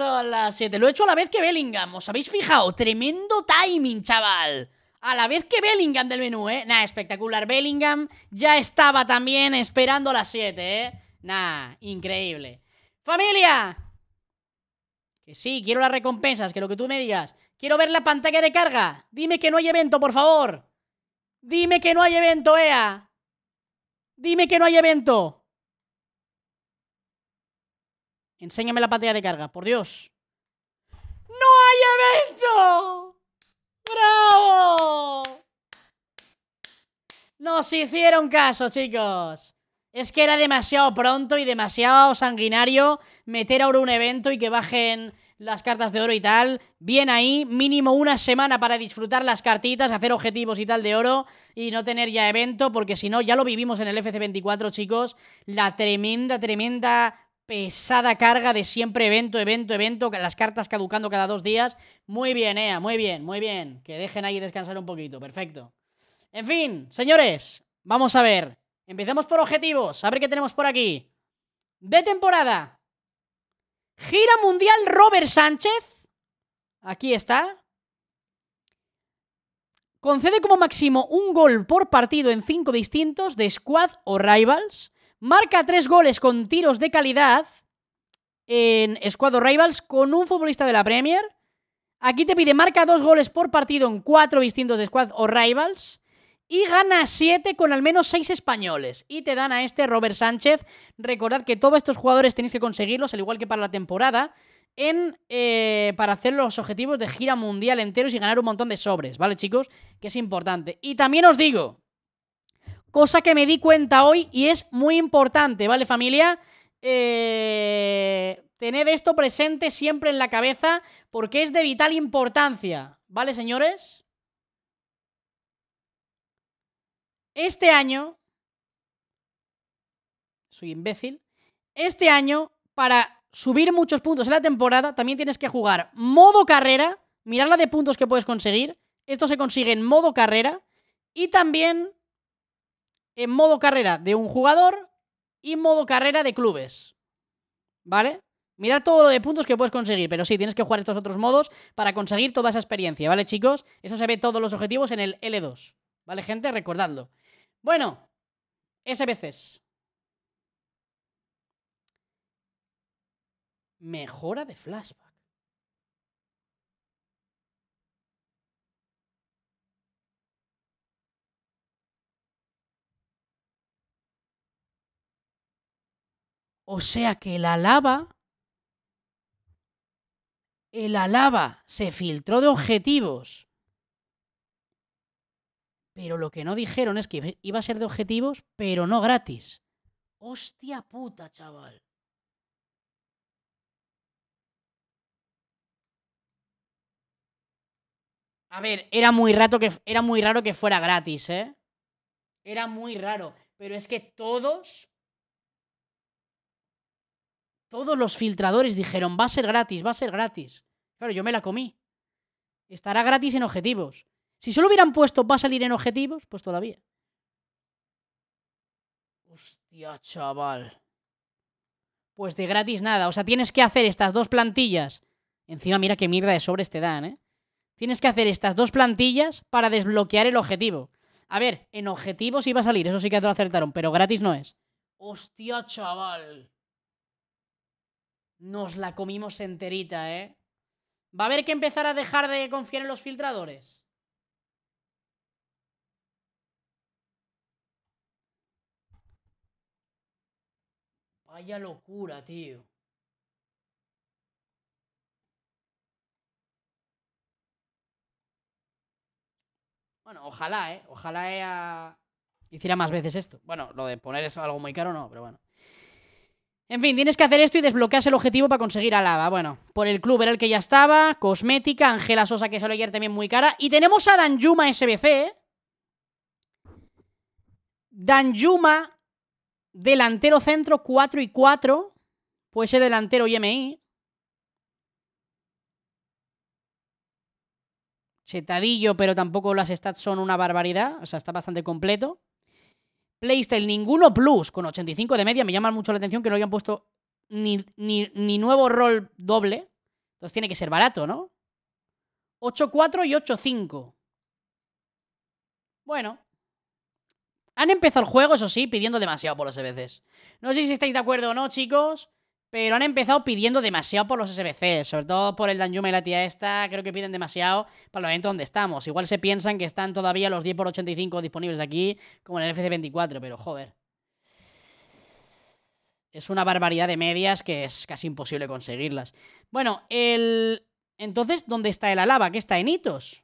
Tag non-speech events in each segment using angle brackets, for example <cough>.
a las 7. Lo he hecho a la vez que Bellingham. ¿Os habéis fijado? Tremendo timing, chaval. A la vez que Bellingham del menú, ¿eh? Nah, espectacular. Bellingham ya estaba también esperando las 7, ¿eh? Nah, increíble. ¡Familia! Que sí, quiero las recompensas, que lo que tú me digas. Quiero ver la pantalla de carga. Dime que no hay evento, por favor. Dime que no hay evento, EA. Dime que no hay evento. Enséñame la pantalla de carga, por Dios. ¡No hay evento! ¡Bravo! Nos hicieron caso, chicos. Es que era demasiado pronto y demasiado sanguinario meter ahora un evento y que bajen las cartas de oro y tal. Bien ahí, mínimo una semana para disfrutar las cartitas, hacer objetivos y tal de oro y no tener ya evento, porque si no, ya lo vivimos en el FC24, chicos. La tremenda, tremenda pesada carga de siempre evento, evento, evento, las cartas caducando cada dos días. Muy bien, Ea, muy bien, muy bien. Que dejen ahí descansar un poquito, perfecto. En fin, señores, vamos a ver. Empecemos por objetivos, a ver qué tenemos por aquí. De temporada. Gira Mundial Robert Sánchez. Aquí está. Concede como máximo un gol por partido en cinco distintos de squad o rivals. Marca tres goles con tiros de calidad en Squad Rivals con un futbolista de la Premier. Aquí te pide marca dos goles por partido en cuatro distintos de Squad o Rivals. Y gana siete con al menos seis españoles. Y te dan a este Robert Sánchez. Recordad que todos estos jugadores tenéis que conseguirlos, al igual que para la temporada, en, eh, para hacer los objetivos de gira mundial enteros y ganar un montón de sobres, ¿vale, chicos? Que es importante. Y también os digo, cosa que me di cuenta hoy y es muy importante, ¿vale familia? tener eh, tened esto presente siempre en la cabeza porque es de vital importancia, ¿vale señores? Este año, soy imbécil, este año para subir muchos puntos en la temporada también tienes que jugar modo carrera, Mirad la de puntos que puedes conseguir, esto se consigue en modo carrera y también en modo carrera de un jugador y modo carrera de clubes. ¿Vale? Mirad todo lo de puntos que puedes conseguir, pero sí, tienes que jugar estos otros modos para conseguir toda esa experiencia, ¿vale, chicos? Eso se ve todos los objetivos en el L2. ¿Vale, gente? Recordadlo. Bueno, SBCs. Mejora de flashback. O sea que la lava, eh, la lava se filtró de objetivos. Pero lo que no dijeron es que iba a ser de objetivos, pero no gratis. Hostia puta, chaval. A ver, era muy, rato que, era muy raro que fuera gratis, ¿eh? Era muy raro. Pero es que todos todos los filtradores dijeron, va a ser gratis, va a ser gratis. Claro, yo me la comí. Estará gratis en objetivos. Si solo hubieran puesto, va a salir en objetivos, pues todavía. Hostia, chaval. Pues de gratis nada. O sea, tienes que hacer estas dos plantillas. Encima mira qué mierda de sobres te dan, ¿eh? Tienes que hacer estas dos plantillas para desbloquear el objetivo. A ver, en objetivos iba a salir, eso sí que te lo acertaron, pero gratis no es. Hostia, chaval. Nos la comimos enterita, ¿eh? Va a haber que empezar a dejar de confiar en los filtradores. Vaya locura, tío. Bueno, ojalá, ¿eh? Ojalá hiciera más veces esto. Bueno, lo de poner eso algo muy caro no, pero bueno. En fin, tienes que hacer esto y desbloqueas el objetivo para conseguir a Lava. Bueno, por el club era el que ya estaba, Cosmética, Angela Sosa, que solo ayer también muy cara. Y tenemos a Danjuma SBC. Danjuma, delantero centro 4 y 4. Puede ser delantero MI. Chetadillo, pero tampoco las stats son una barbaridad. O sea, está bastante completo el Ninguno Plus con 85 de media. Me llama mucho la atención que no hayan puesto ni, nuevo rol doble. Entonces tiene que ser barato, ¿no? 8.4 y 8.5. Bueno. Han empezado el juego, eso sí, pidiendo demasiado por los EBCs. No sé si estáis de acuerdo o no, chicos. Pero han empezado pidiendo demasiado por los SBC, sobre todo por el Danjuma y la tía esta, creo que piden demasiado para el eventos donde estamos. Igual se piensan que están todavía los 10x85 disponibles aquí, como en el FC24, pero joder. Es una barbaridad de medias que es casi imposible conseguirlas. Bueno, el... Entonces, ¿dónde está el Alaba? ¿Qué está en hitos?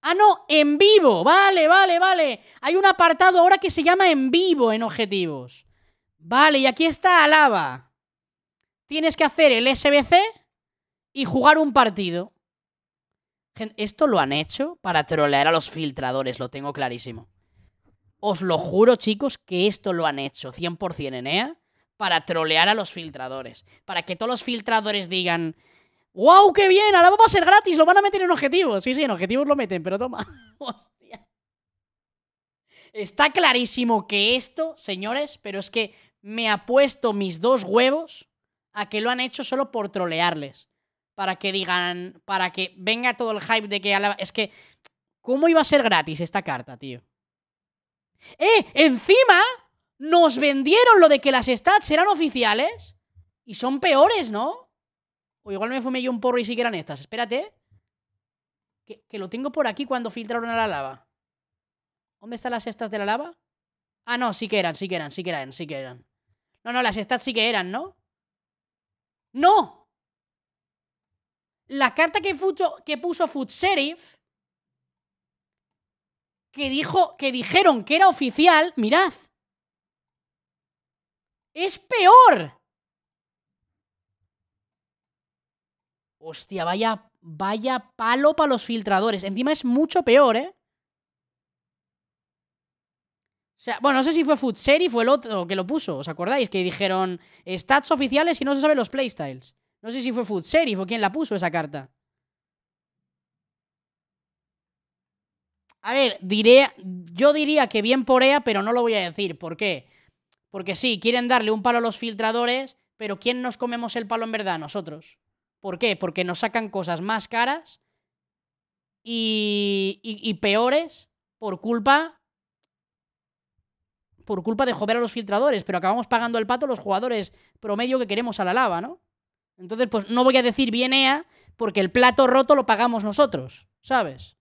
Ah, no, en vivo. Vale, vale, vale. Hay un apartado ahora que se llama en vivo en objetivos. Vale, y aquí está Alaba tienes que hacer el SBC y jugar un partido. Esto lo han hecho para trolear a los filtradores, lo tengo clarísimo. Os lo juro, chicos, que esto lo han hecho 100% en EA para trolear a los filtradores. Para que todos los filtradores digan, ¡Wow, qué bien! Ahora va a ser gratis, lo van a meter en objetivos. Sí, sí, en objetivos lo meten, pero toma. <laughs> Hostia. Está clarísimo que esto, señores, pero es que me ha puesto mis dos huevos a que lo han hecho solo por trolearles. Para que digan, para que venga todo el hype de que Es que, ¿cómo iba a ser gratis esta carta, tío? ¡Eh! ¡Encima! Nos vendieron lo de que las stats eran oficiales y son peores, ¿no? O igual me fumé yo un porro y sí que eran estas. Espérate. Que, lo tengo por aquí cuando filtraron a la lava. ¿Dónde están las estas de la lava? Ah, no, sí que eran, sí que eran, sí que eran, sí que eran. No, no, las stats sí que eran, ¿no? No. La carta que puso, que Sheriff, que, dijo, que dijeron que era oficial, mirad. Es peor. Hostia, vaya, vaya palo para los filtradores. Encima es mucho peor, ¿eh? bueno, no sé si fue Futseri, fue el otro que lo puso, ¿os acordáis? Que dijeron stats oficiales y no se saben los playstyles. No sé si fue Futseri, fue quien la puso esa carta. A ver, diré, yo diría que bien por pero no lo voy a decir. ¿Por qué? Porque sí, quieren darle un palo a los filtradores, pero ¿quién nos comemos el palo en verdad? Nosotros. ¿Por qué? Porque nos sacan cosas más caras y peores por culpa por culpa de joder a los filtradores, pero acabamos pagando el pato los jugadores promedio que queremos a la lava, ¿no? Entonces, pues no voy a decir bien EA porque el plato roto lo pagamos nosotros, ¿sabes?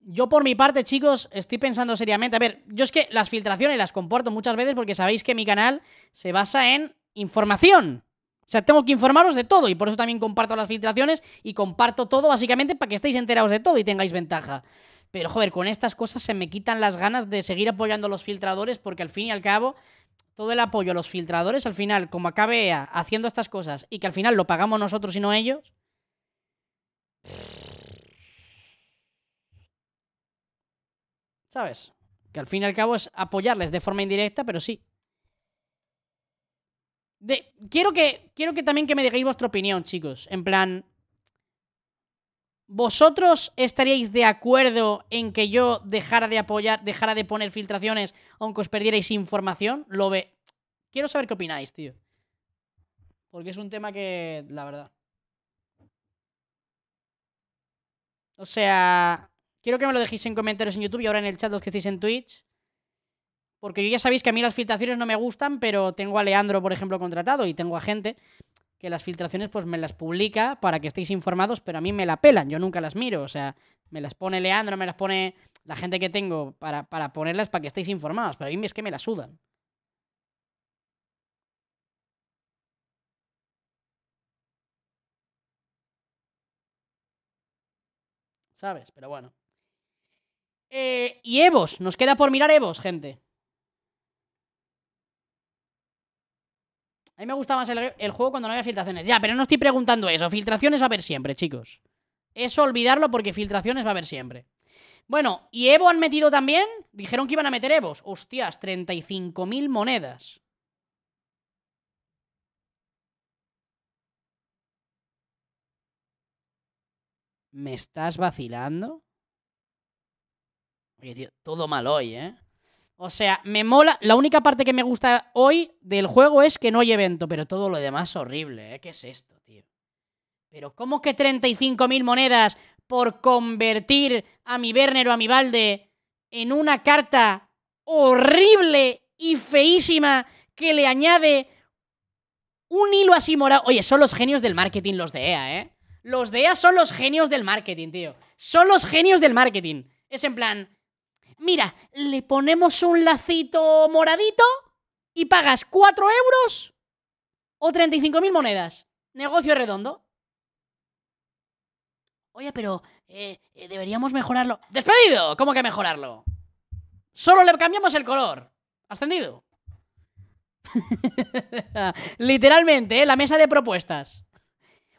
Yo por mi parte, chicos, estoy pensando seriamente. A ver, yo es que las filtraciones las comparto muchas veces porque sabéis que mi canal se basa en información. O sea, tengo que informaros de todo y por eso también comparto las filtraciones y comparto todo básicamente para que estéis enterados de todo y tengáis ventaja. Pero joder, con estas cosas se me quitan las ganas de seguir apoyando a los filtradores porque al fin y al cabo todo el apoyo a los filtradores al final, como acabe haciendo estas cosas y que al final lo pagamos nosotros y no ellos. ¿Sabes? Que al fin y al cabo es apoyarles de forma indirecta, pero sí. quiero, que, quiero que también que me digáis vuestra opinión, chicos. En plan, ¿Vosotros estaríais de acuerdo en que yo dejara de apoyar, dejara de poner filtraciones, aunque os perdierais información? Lo ve. Quiero saber qué opináis, tío. Porque es un tema que, la verdad. O sea, quiero que me lo dejéis en comentarios en YouTube y ahora en el chat los que estéis en Twitch. Porque ya sabéis que a mí las filtraciones no me gustan, pero tengo a Leandro, por ejemplo, contratado y tengo a gente que las filtraciones pues me las publica para que estéis informados, pero a mí me la pelan, yo nunca las miro, o sea, me las pone Leandro, me las pone la gente que tengo para, ponerlas para que estéis informados, pero a mí es que me la sudan. ¿Sabes? Pero bueno. Eh, y Evos, nos queda por mirar Evos, gente. A mí me gustaba más el, juego cuando no había filtraciones. Ya, pero no estoy preguntando eso. Filtraciones va a haber siempre, chicos. Eso olvidarlo porque filtraciones va a haber siempre. Bueno, ¿y Evo han metido también? Dijeron que iban a meter Evos. Hostias, 35.000 monedas. ¿Me estás vacilando? todo mal hoy, ¿eh? O sea, me mola. La única parte que me gusta hoy del juego es que no hay evento, pero todo lo demás horrible, ¿eh? ¿Qué es esto, tío? Pero ¿cómo que 35.000 monedas por convertir a mi Werner o a mi balde en una carta horrible y feísima que le añade un hilo así morado? Oye, son los genios del marketing los de EA, ¿eh? Los de EA son los genios del marketing, tío. Son los genios del marketing. Es en plan, mira, le ponemos un lacito moradito y pagas 4 euros o 35.000 monedas. Negocio redondo. Oye, pero eh, eh, deberíamos mejorarlo. ¡Despedido! ¿Cómo que mejorarlo? Solo le cambiamos el color. ¿Ascendido? <laughs> Literalmente, ¿eh? la mesa de propuestas.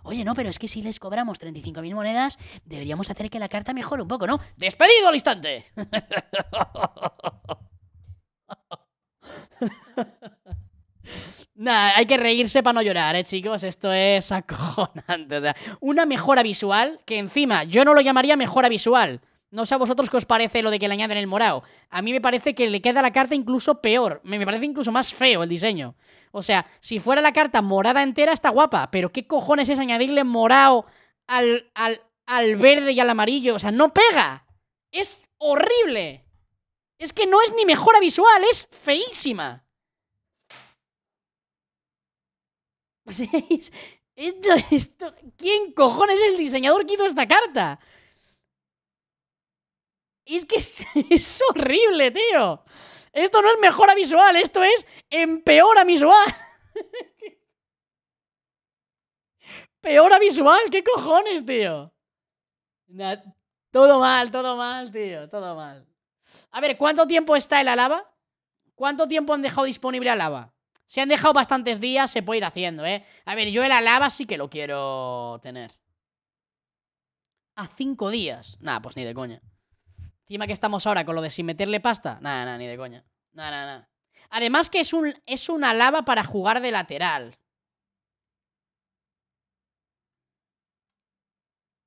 Oye, no, pero es que si les cobramos 35.000 monedas, deberíamos hacer que la carta mejore un poco, ¿no? ¡Despedido al instante! <laughs> Nada, hay que reírse para no llorar, ¿eh, chicos? Esto es acojonante. O sea, una mejora visual que encima yo no lo llamaría mejora visual. No sé a vosotros qué os parece lo de que le añaden el morado. A mí me parece que le queda la carta incluso peor. Me parece incluso más feo el diseño. O sea, si fuera la carta morada entera está guapa, pero ¿qué cojones es añadirle morado al, al, al verde y al amarillo? O sea, no pega. Es horrible. Es que no es ni mejora visual, es feísima. <laughs> ¿Esto, esto, ¿Quién cojones es el diseñador que hizo esta carta? Es que <laughs> es, horrible, tío. Esto no es mejora visual, esto es empeora visual. <laughs> Peora visual, ¿qué cojones, tío? todo mal, todo mal, tío, todo mal. A ver, ¿cuánto tiempo está en la lava? ¿Cuánto tiempo han dejado disponible la lava? Se han dejado bastantes días, se puede ir haciendo, ¿eh? A ver, yo el la lava sí que lo quiero tener. A cinco días. Nada, pues ni de coña. Encima que estamos ahora con lo de sin meterle pasta. Nada, nada, ni de coña. Nada, nada, Además que es, un, es una lava para jugar de lateral.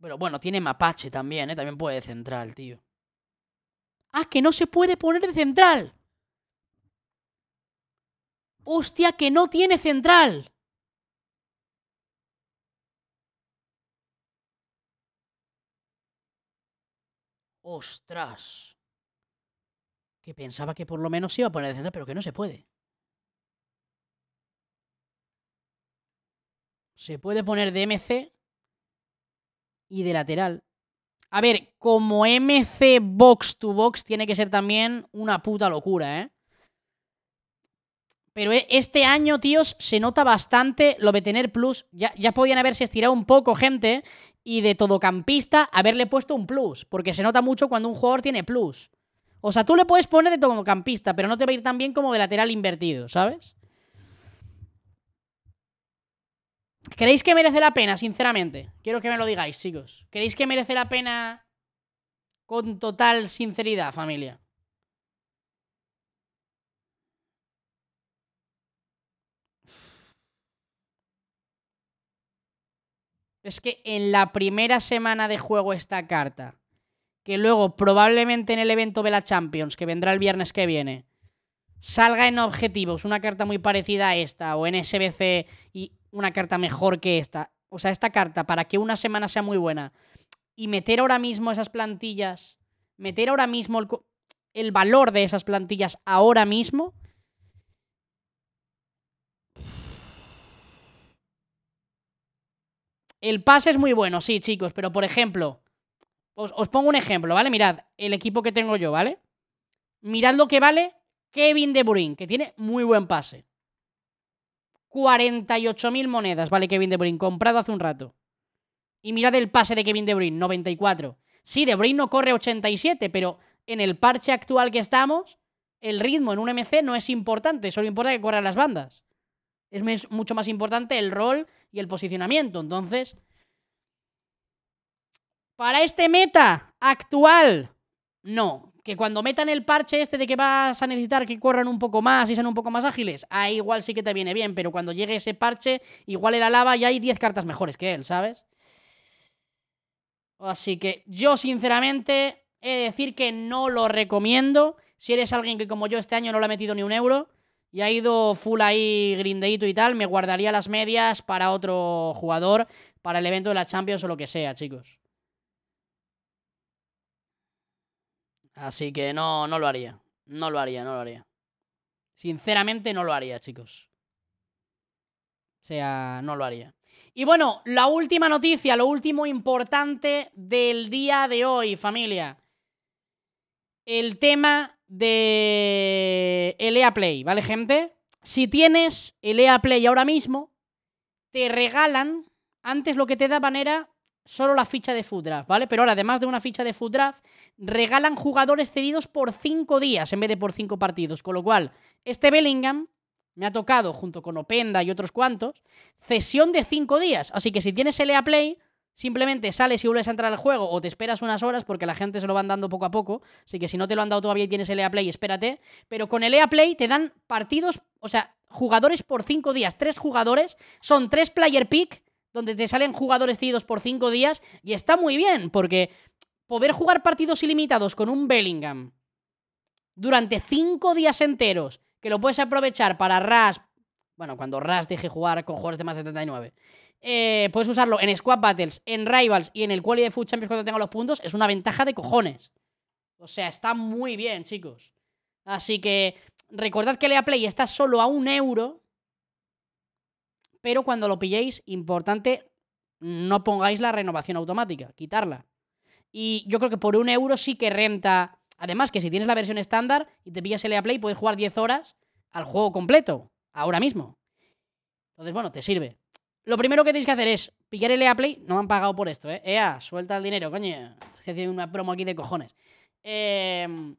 Pero bueno, tiene mapache también, ¿eh? También puede de central, tío. ¡Ah, que no se puede poner de central! ¡Hostia, que no tiene central! Ostras. Que pensaba que por lo menos se iba a poner de central, pero que no se puede. Se puede poner de MC y de lateral. A ver, como MC box to box tiene que ser también una puta locura, ¿eh? Pero e, este año, tíos, se nota bastante lo de tener plus. Ya, ya podían haberse estirado un poco, gente, y de todocampista haberle puesto un plus, porque se nota mucho cuando un jugador tiene plus. O sea, tú le puedes poner de todocampista, pero no te va a ir tan bien como de lateral invertido, ¿sabes? ¿Creéis que merece la pena, sinceramente? Quiero que me lo digáis, chicos. ¿Creéis que merece la pena con total sinceridad, familia? es que en la primera semana de juego esta carta, que luego probablemente en el evento de la Champions, que vendrá el viernes que viene, salga en objetivos una carta muy parecida a esta, o en SBC y una carta mejor que esta. O sea, esta carta, para que una semana sea muy buena, y meter ahora mismo esas plantillas, meter ahora mismo el, el valor de esas plantillas ahora mismo, El pase es muy bueno, sí, chicos, pero por ejemplo, os, pongo un ejemplo, ¿vale? Mirad, el equipo que tengo yo, ¿vale? Mirad lo que vale Kevin De Bruyne, que tiene muy buen pase. 48.000 monedas, vale, Kevin De Bruyne, comprado hace un rato. Y mirad el pase de Kevin De Bruyne, 94. Sí, De Bruyne no corre 87, pero en el parche actual que estamos, el ritmo en un MC no es importante, solo importa que corran las bandas. Es mucho más importante el rol y el posicionamiento. Entonces, para este meta actual, no. Que cuando metan el parche este de que vas a necesitar que corran un poco más y sean un poco más ágiles, ahí igual sí que te viene bien, pero cuando llegue ese parche, igual el lava y hay 10 cartas mejores que él, ¿sabes? Así que yo sinceramente he de decir que no lo recomiendo. Si eres alguien que como yo este año no le ha metido ni un euro, y ha ido full ahí grindeito y tal, me guardaría las medias para otro jugador, para el evento de la Champions o lo que sea, chicos. Así que no, no lo haría. No lo haría, no lo haría. Sinceramente no lo haría, chicos. O sea, no lo haría. Y bueno, la última noticia, lo último importante del día de hoy, familia el tema de el EA Play, ¿vale, gente? Si tienes el EA Play ahora mismo, te regalan, antes lo que te daban era solo la ficha de Food Draft, ¿vale? Pero ahora, además de una ficha de Food Draft, regalan jugadores cedidos por 5 días en vez de por 5 partidos. Con lo cual, este Bellingham me ha tocado, junto con Openda y otros cuantos, cesión de 5 días. Así que si tienes EA Play, Simplemente sales y vuelves a entrar al juego o te esperas unas horas porque la gente se lo van dando poco a poco. Así que si no te lo han dado todavía y tienes el EA Play, espérate. Pero con el EA Play te dan partidos, o sea, jugadores por 5 días, tres jugadores, son tres player pick donde te salen jugadores cedidos por 5 días y está muy bien porque poder jugar partidos ilimitados con un Bellingham durante 5 días enteros, que lo puedes aprovechar para Ras, bueno, cuando Ras deje jugar con jugadores de más de 79 eh, puedes usarlo en Squad Battles, en Rivals y en el Quality de Food Champions cuando tenga los puntos, es una ventaja de cojones. O sea, está muy bien, chicos. Así que recordad que Lea Play está solo a un euro. Pero cuando lo pilléis, importante, no pongáis la renovación automática, quitarla. Y yo creo que por un euro sí que renta. Además, que si tienes la versión estándar y te pillas lea Play, puedes jugar 10 horas al juego completo, ahora mismo. Entonces, bueno, te sirve. Lo primero que tenéis que hacer es pillar el EA Play. No me han pagado por esto, ¿eh? EA, suelta el dinero, coño. estoy haciendo una promo aquí de cojones. Em,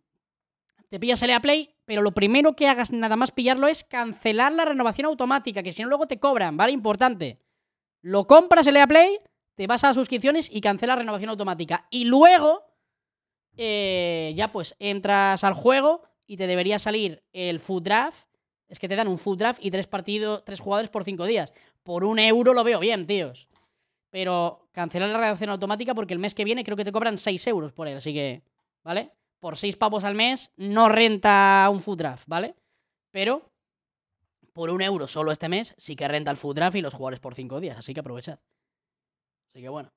te pillas el EA Play, pero lo primero que hagas nada más pillarlo es cancelar la renovación automática, que si no luego te cobran, ¿vale? Importante. Lo compras el EA Play, te vas a suscripciones y cancelas renovación automática. Y luego, eh, ya pues, entras al juego y te debería salir el Food Draft es que te dan un full draft y tres partidos, tres jugadores por cinco días por un euro lo veo bien, tíos. Pero cancelar la redacción automática porque el mes que viene creo que te cobran 6 euros por él, así que, ¿vale? Por 6 pavos al mes no renta un food draft, ¿vale? Pero por un euro solo este mes sí que renta el food draft y los jugadores por 5 días, así que aprovechad. Así que bueno.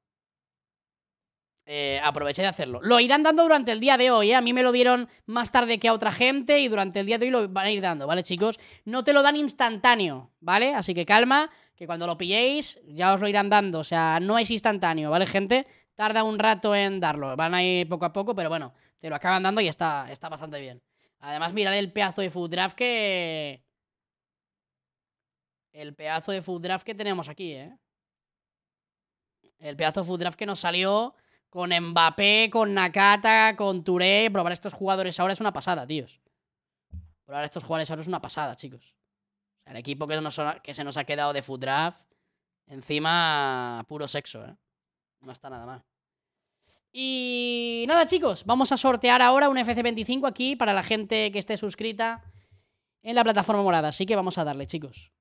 Eh, aproveché de hacerlo. Lo irán dando durante el día de hoy, ¿eh? A mí me lo dieron más tarde que a otra gente y durante el día de hoy lo van a ir dando, ¿vale, chicos? No te lo dan instantáneo, ¿vale? Así que calma, que cuando lo pilléis ya os lo irán dando. O sea, no es instantáneo, ¿vale, gente? Tarda un rato en darlo. Van a ir poco a poco, pero bueno, te lo acaban dando y está, está bastante bien. Además, mirad el pedazo de food draft que... El pedazo de food draft que tenemos aquí, ¿eh? El pedazo de food draft que nos salió con Mbappé, con Nakata, con Touré. Probar estos jugadores ahora es una pasada, tíos. Probar estos jugadores ahora es una pasada, chicos el equipo que, que se nos ha quedado de Food Draft, encima puro sexo, ¿eh? No está nada mal. Y nada, chicos, vamos a sortear ahora un FC25 aquí para la gente que esté suscrita en la plataforma morada. Así que vamos a darle, chicos.